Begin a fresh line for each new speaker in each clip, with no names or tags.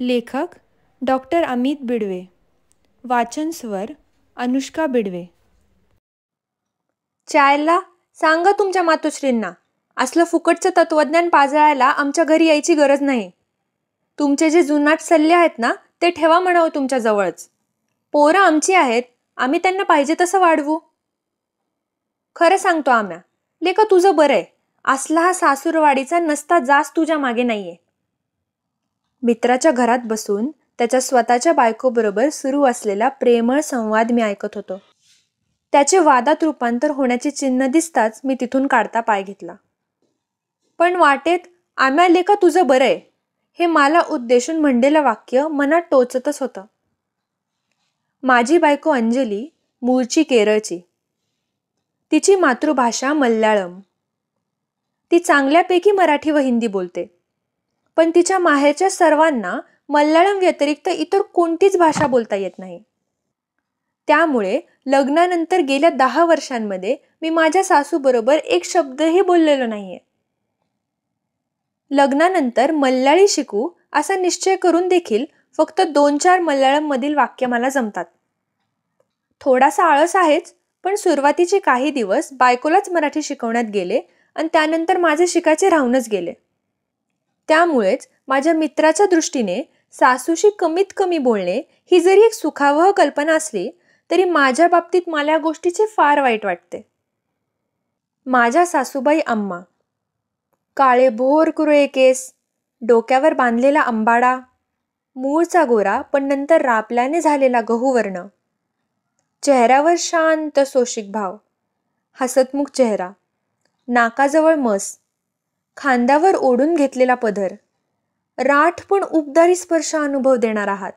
लेखक डॉक्टर अमित बिडवे वाचन स्वर अनुष्का बिडवे चायला सांगा तुमच्या मातोश्रींना असलं फुकटचं तत्वज्ञान पाजळायला आमच्या घरी यायची गरज नाही तुमचे जे जुनाट सल्ले आहेत ना ते ठेवा म्हणावं तुमच्याजवळच पोरं आमची आहेत आम्ही त्यांना पाहिजे तसं वाढवू खरं सांगतो आम्या लेखा तुझं बरं आहे असला हा सासूरवाडीचा नसता जास्त तुझ्या मागे नाहीये मित्राच्या घरात बसून त्याच्या स्वतःच्या बायकोबरोबर सुरू असलेला प्रेमळ संवाद मी ऐकत होतो त्याचे वादात रूपांतर होण्याची चिन्ह दिसताच मी तिथून काढता पाय घेतला पण वाटेत आम्या लेखा तुझं बरं आहे हे मला उद्देशून म्हणलेलं वाक्य मनात टोचतच होतं माझी बायको अंजली मूळची केरळची तिची मातृभाषा मल्याळम ती चांगल्यापैकी मराठी व हिंदी बोलते पण तिच्या माहेरच्या सर्वांना मल्याळम व्यतिरिक्त इतर कोणतीच भाषा बोलता येत नाही त्यामुळे लग्नानंतर गेल्या दहा वर्षांमध्ये मी माझ्या सासूबरोबर एक शब्दही बोललेलो नाहीये लग्नानंतर मल्याळी शिकू असा निश्चय करून देखील फक्त दोन चार मल्याळममधील वाक्य मला जमतात थोडासा आळस आहेच पण सुरुवातीचे काही दिवस बायकोलाच मराठी शिकवण्यात गेले आणि त्यानंतर माझे शिकायचे राहूनच गेले त्यामुळेच माझ्या मित्राच्या दृष्टीने सासूशी कमीत कमी बोलणे ही जरी एक सुखावह कल्पना असली तरी माझ्या बाबतीत मला या गोष्टीचे फार वाईट वाटते माझ्या सासूबाई अम्मा काळे भोर कुरळे केस डोक्यावर बांधलेला अंबाडा मूळचा गोरा पण नंतर रापल्याने झालेला गहूवर्ण चेहऱ्यावर शांत सोशिक भाव हसतमुख चेहरा नाकाजवळ मस खांद्यावर ओढून घेतलेला पदर राठ पण उबदारी स्पर्श अनुभव देणार आहात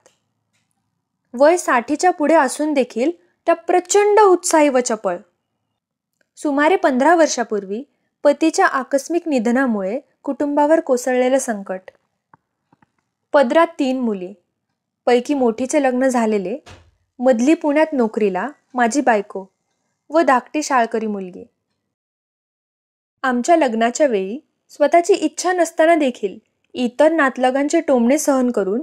वय साठीच्या पुढे असून देखील त्या प्रचंड उत्साही व चपळ सुमारे पंधरा वर्षापूर्वी पतीच्या आकस्मिक निधनामुळे कुटुंबावर कोसळलेलं संकट पदरात तीन मुली पैकी मोठीचे लग्न झालेले मधली पुण्यात नोकरीला माझी बायको व धाकटी शाळकरी मुलगी आमच्या लग्नाच्या वेळी स्वतःची इच्छा नसताना देखील इतर नातलगांचे टोमणे सहन करून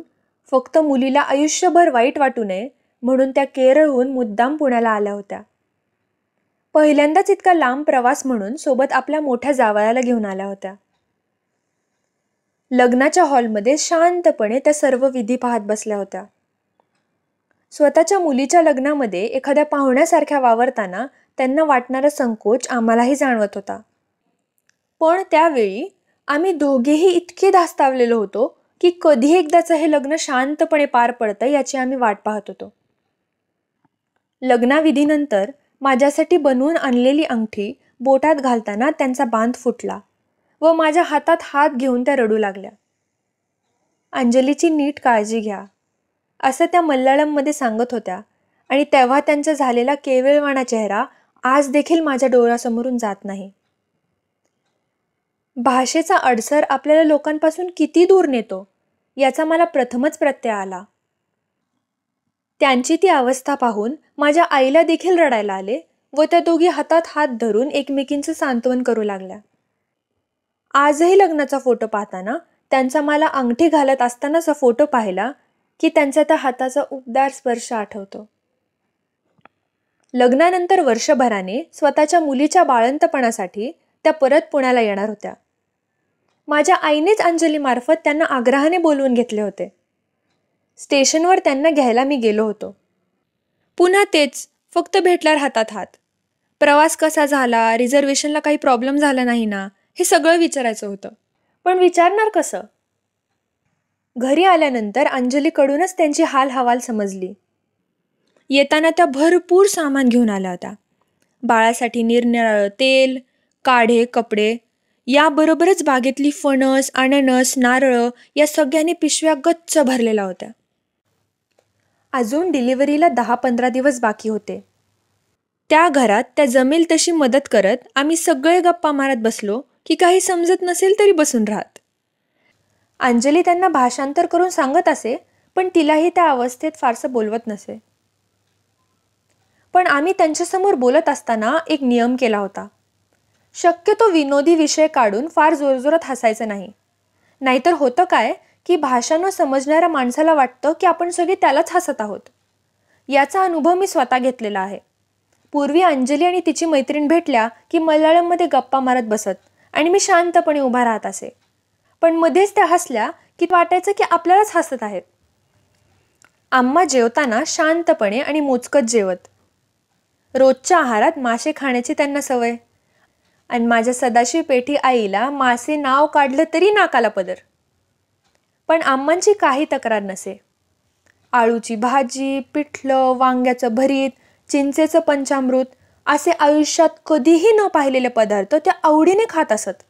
फक्त मुलीला आयुष्यभर वाईट वाटू नये म्हणून त्या केरळहून मुद्दाम पुण्याला आल्या होत्या पहिल्यांदाच इतका लांब प्रवास म्हणून सोबत आपल्या मोठ्या जावयाला घेऊन आल्या होत्या लग्नाच्या हॉलमध्ये शांतपणे त्या सर्व विधी पाहत बसल्या होत्या स्वतःच्या मुलीच्या लग्नामध्ये एखाद्या पाहुण्यासारख्या वावरताना त्यांना वाटणारा संकोच आम्हालाही जाणवत होता पण त्यावेळी आम्ही दोघेही इतके धास्तावलेलो होतो की कधी एकदाचं हे लग्न शांतपणे पार पडतं याची आम्ही वाट पाहत होतो लग्नाविधीनंतर माझ्यासाठी बनवून आणलेली अंगठी बोटात घालताना त्यांचा बांध फुटला व माझ्या हातात हात घेऊन त्या रडू लागल्या अंजलीची नीट काळजी घ्या असं त्या मल्याळममध्ये सांगत होत्या आणि तेव्हा त्यांचा झालेला केवळवाणा चेहरा आज देखील माझ्या डोळ्यासमोरून जात नाही भाषेचा अडसर आपल्याला लोकांपासून किती दूर नेतो याचा मला प्रथमच प्रत्यय आला त्यांची ती अवस्था पाहून माझ्या आईला देखील रडायला आले व त्या दोघी हातात हात धरून एकमेकींचं सांत्वन करू लागल्या आजही लग्नाचा फोटो पाहताना त्यांचा मला अंगठी घालत असतानाचा फोटो पाहिला की त्यांचा त्या हाताचा उबदार स्पर्श आठवतो लग्नानंतर वर्षभराने स्वतःच्या मुलीच्या बाळंतपणासाठी त्या परत पुण्याला येणार होत्या माझ्या आईनेच अंजलीमार्फत त्यांना आग्रहाने बोलवून घेतले होते स्टेशनवर त्यांना घ्यायला मी गेलो होतो पुन्हा तेच फक्त भेटल्यावर हातात हात प्रवास कसा झाला रिझर्वेशनला काही प्रॉब्लेम झाला नाही ना हे सगळं विचारायचं होतं पण विचारणार कसं घरी आल्यानंतर अंजलीकडूनच त्यांची हाल हवाल समजली येताना त्या भरपूर सामान घेऊन आल्या होत्या बाळासाठी निरनिराळं तेल काढे कपडे याबरोबरच बागेतली फणस अननस नारळं या सगळ्यांनी पिशव्या गच्च भरलेल्या होत्या अजून डिलिव्हरीला दहा पंधरा दिवस बाकी होते त्या घरात त्या जमेल तशी मदत करत आम्ही सगळे गप्पा मारत बसलो की काही समजत नसेल तरी बसून राहत अंजली त्यांना भाषांतर करून सांगत असे पण तिलाही त्या अवस्थेत फारसं बोलवत नसे पण आम्ही त्यांच्यासमोर बोलत असताना एक नियम केला होता शक्यतो विनोदी विषय काढून फार जोरजोरात हसायचं नाही नाहीतर होतं काय की भाषा न समजणाऱ्या माणसाला वाटतं की आपण सगळे त्यालाच हसत आहोत याचा अनुभव मी स्वतः घेतलेला आहे पूर्वी अंजली आणि तिची मैत्रीण भेटल्या की मल्याळममध्ये गप्पा मारत बसत आणि मी शांतपणे उभा राहत असे पण मध्येच त्या हसल्या की वाटायचं की आपल्यालाच हसत आहेत आम्हा जेवताना शांतपणे आणि मोजकत जेवत रोजच्या आहारात मासे खाण्याची त्यांना सवय आणि माझ्या सदाशिव पेठी आईला मासे नाव काढलं तरी नाकाला पदर पण आम्हांची काही तक्रार नसे आळूची भाजी पिठलं वांग्याचं भरीत चिंचेचं पंचामृत असे आयुष्यात कधीही न पाहिलेले पदार्थ त्या आवडीने खात असत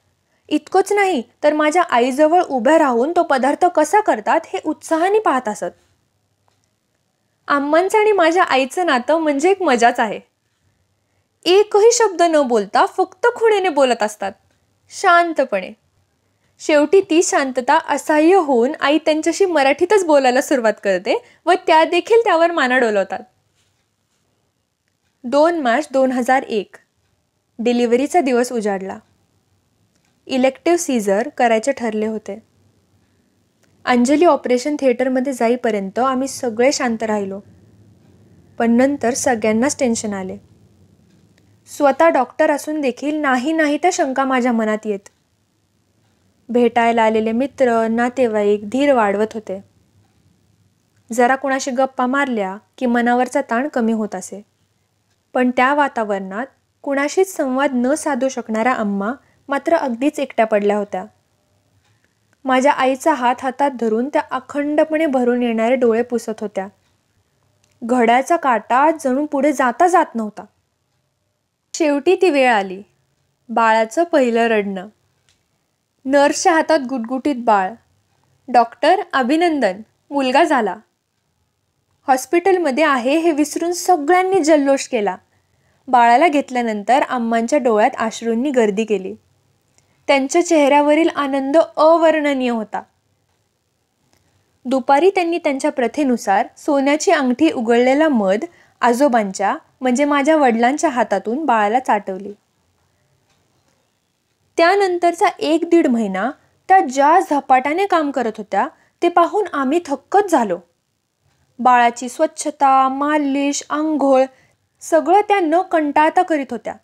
इतकंच नाही तर माझ्या आईजवळ उभ्या राहून तो पदार्थ कसा करतात हे उत्साहाने पाहत असत आम्मांचं आणि माझ्या आईचं नातं म्हणजे एक मजाच आहे एकही शब्द न बोलता फक्त खुणेने बोलत असतात शांतपणे शेवटी ती शांतता असह्य होऊन आई त्यांच्याशी मराठीतच बोलायला सुरुवात करते व त्या देखील त्यावर माना डोलवतात दोन मार्च दोन हजार एक डिलिव्हरीचा दिवस उजाडला इलेक्टिव्ह सीझर करायचे ठरले होते अंजली ऑपरेशन थिएटरमध्ये जाईपर्यंत आम्ही सगळे शांत राहिलो पण नंतर सगळ्यांनाच टेन्शन आले स्वतः डॉक्टर असून देखील नाही नाही त्या शंका माझ्या मनात येत भेटायला आलेले मित्र नातेवाईक धीर वाढवत होते जरा कुणाशी गप्पा मारल्या की मनावरचा ताण कमी होत असे पण त्या वातावरणात कुणाशीच संवाद न साधू शकणाऱ्या अम्मा मात्र अगदीच एकट्या पडल्या होत्या माझ्या आईचा हात हातात धरून त्या अखंडपणे भरून येणारे डोळे पुसत होत्या घड्याचा काटा जणू पुढे जाता जात नव्हता शेवटी ती वेळ आली बाळाचं पहिलं रडणं नर्सच्या हातात गुटगुटीत बाळ डॉक्टर अभिनंदन मुलगा झाला हॉस्पिटलमध्ये आहे हे विसरून सगळ्यांनी जल्लोष केला बाळाला घेतल्यानंतर आम्मांच्या डोळ्यात आश्रूंनी गर्दी केली त्यांच्या चेहऱ्यावरील आनंद अवर्णनीय होता दुपारी त्यांनी त्यांच्या प्रथेनुसार सोन्याची अंगठी उघडलेला मध आजोबांच्या म्हणजे माझ्या वडिलांच्या हातातून बाळाला चाटवले त्यानंतरचा एक दीड महिना त्या ज्या झपाट्याने काम करत होत्या ते पाहून आम्ही थक्कच झालो बाळाची स्वच्छता मालिश आंघोळ सगळं त्या न कंटाळता करीत होत्या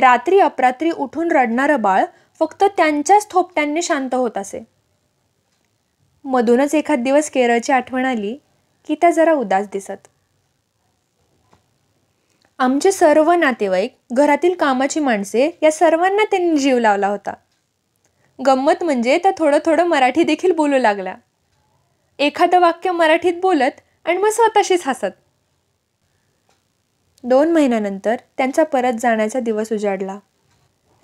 रात्री अपरात्री उठून रडणारं बाळ फक्त त्यांच्याच थोपट्यांनी शांत होत असे मधूनच एखाद दिवस केरळची आठवण आली की त्या जरा उदास दिसत आमचे सर्व नातेवाईक घरातील कामाची माणसे या सर्वांना त्यांनी जीव लावला होता गंमत म्हणजे त्या थोडं थोडं मराठी देखील बोलू लागल्या एखादं वाक्य मराठीत बोलत आणि मग स्वतःशीच हसत दोन महिन्यानंतर त्यांचा परत जाण्याचा दिवस उजाडला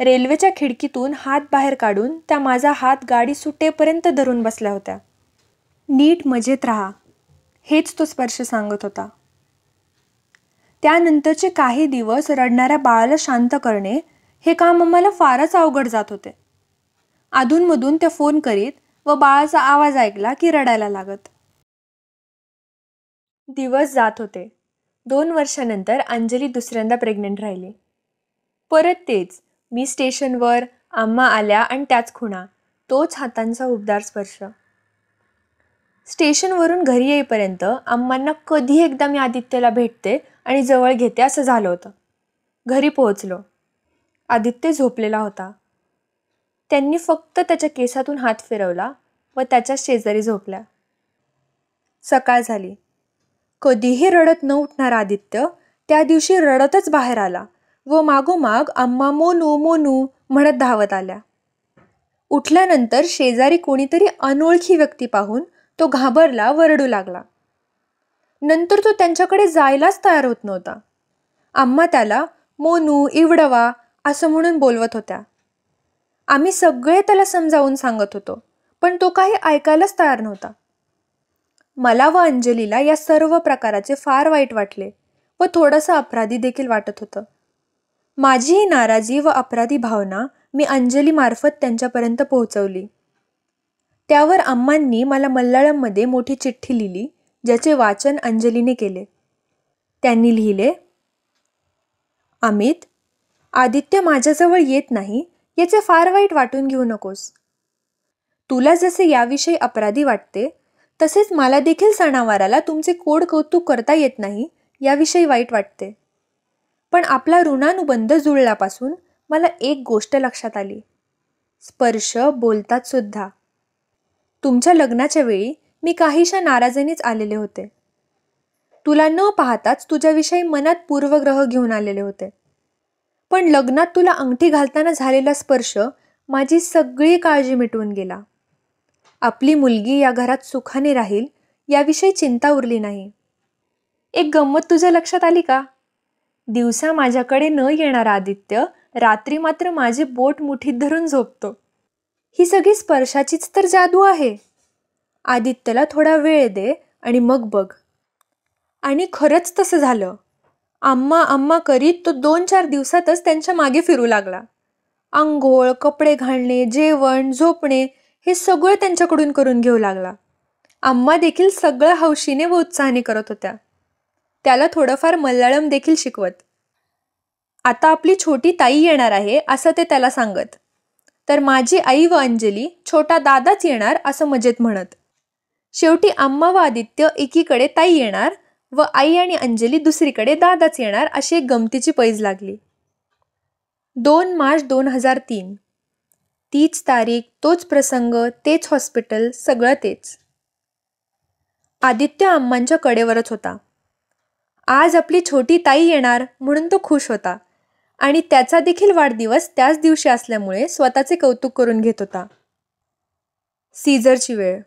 रेल्वेच्या खिडकीतून हात बाहेर काढून त्या माझा हात गाडी सुटेपर्यंत धरून बसल्या होत्या नीट मजेत राहा हेच तो स्पर्श सांगत होता त्यानंतरचे काही दिवस रडणाऱ्या बाळाला शांत करणे हे काम आम्हाला फारच अवघड जात होते अधूनमधून त्या फोन करीत व बाळाचा आवाज ऐकला की रडायला लागत दिवस जात होते दोन वर्षानंतर अंजली दुसऱ्यांदा प्रेग्नेंट राहिली परत तेच मी स्टेशनवर आम्हा आल्या आणि त्याच खुणा तोच हातांचा उबदार स्पर्श स्टेशनवरून घरी येईपर्यंत अम्मांना कधी एकदा मी आदित्यला भेटते आणि जवळ घेते असं झालं होतं घरी पोहोचलो आदित्य झोपलेला होता त्यांनी फक्त त्याच्या केसातून हात फिरवला व त्याच्या शेजारी झोपल्या सकाळ झाली कधीही रडत न उठणार आदित्य त्या दिवशी रडतच बाहेर आला व मागोमाग अम्मा मोनू मोनू म्हणत धावत आल्या उठल्यानंतर शेजारी कोणीतरी अनोळखी व्यक्ती पाहून तो घाबरला वरडू लागला नंतर तो त्यांच्याकडे जायलाच तयार होत नव्हता आम्हा त्याला मोनू इवडवा असं म्हणून बोलवत होत्या आम्ही सगळे त्याला समजावून सांगत होतो पण तो काही ऐकायलाच तयार नव्हता मला व अंजलीला या सर्व प्रकाराचे फार वाईट वाटले व थोडंसं अपराधी देखील वाटत होतं माझी ही नाराजी व अपराधी भावना मी अंजलीमार्फत त्यांच्यापर्यंत पोहोचवली त्यावर अम्मांनी मला मल्याळममध्ये मोठी चिठ्ठी लिहिली ज्याचे वाचन अंजलीने केले त्यांनी लिहिले अमित आदित्य माझ्याजवळ येत नाही याचे फार वाईट वाटून घेऊ नकोस तुला जसे याविषयी अपराधी वाटते तसेच मला देखील सणावाराला तुमचे कोड कौतुक करता येत नाही याविषयी वाईट वाटते पण आपला ऋणानुबंध जुळल्यापासून मला एक गोष्ट लक्षात आली स्पर्श बोलतात सुद्धा तुमच्या लग्नाच्या वेळी मी काहीशा नाराजीनेच आलेले होते तुला न पाहताच तुझ्याविषयी मनात पूर्वग्रह घेऊन आलेले होते पण लग्नात तुला अंगठी घालताना झालेला स्पर्श माझी सगळी काळजी मिटवून गेला आपली मुलगी या घरात सुखाने राहील याविषयी चिंता उरली नाही एक गंमत तुझ्या लक्षात आली का दिवसा माझ्याकडे न येणारा आदित्य रात्री मात्र माझे बोट मुठीत धरून झोपतो ही सगळी स्पर्शाचीच तर जादू आहे आदित्यला थोडा वेळ दे आणि मग बघ आणि खरंच तसं झालं आम्मा आम्मा करीत तो दोन चार दिवसातच त्यांच्या मागे फिरू लागला आंघोळ कपडे घालणे जेवण झोपणे हे सगळं त्यांच्याकडून करून घेऊ लागला आम्मा देखील सगळं हौशीने व उत्साहाने करत होत्या त्याला थोडंफार मल्याळम देखील शिकवत आता आपली छोटी ताई येणार आहे असं ते त्याला सांगत तर माझी आई व अंजली छोटा दादाच येणार असं मजेत म्हणत शेवटी आम्मा व आदित्य एकीकडे ताई येणार व आई आणि अंजली दुसरीकडे दादाच येणार अशी एक गमतीची पैज लागली दोन मार्च दोन हजार तीन तीच तारीख तोच प्रसंग तेच हॉस्पिटल सगळं तेच आदित्य आम्मांच्या कडेवरच होता आज आपली छोटी ताई येणार म्हणून तो खुश होता आणि त्याचा देखील वाढदिवस त्याच दिवशी असल्यामुळे स्वतःचे कौतुक करून घेत होता सीझरची वेळ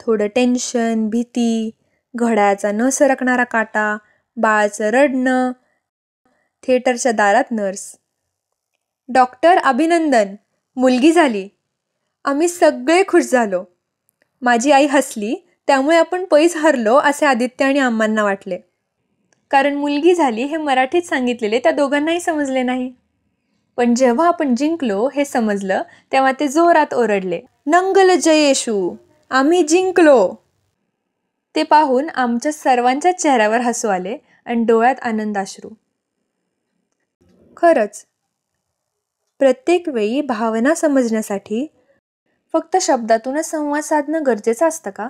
थोडं टेन्शन भीती घड्याचा न सरकणारा काटा बाळाचं रडणं थिएटरच्या दारात नर्स डॉक्टर अभिनंदन मुलगी झाली आम्ही सगळे खुश झालो माझी आई हसली त्यामुळे आपण पैस हरलो असे आदित्य आणि आम्हांना वाटले कारण मुलगी झाली हे मराठीत सांगितलेले त्या दोघांनाही समजले नाही पण जेव्हा आपण जिंकलो हे समजलं तेव्हा ते जोरात ओरडले नंगल जयेशू आम्ही जिंकलो ते पाहून आमच्या सर्वांच्या चेहऱ्यावर हसू आले आणि डोळ्यात आनंदाश्रू खरंच प्रत्येक वेळी भावना समजण्यासाठी फक्त शब्दातूनच संवाद साधणं गरजेचं असतं का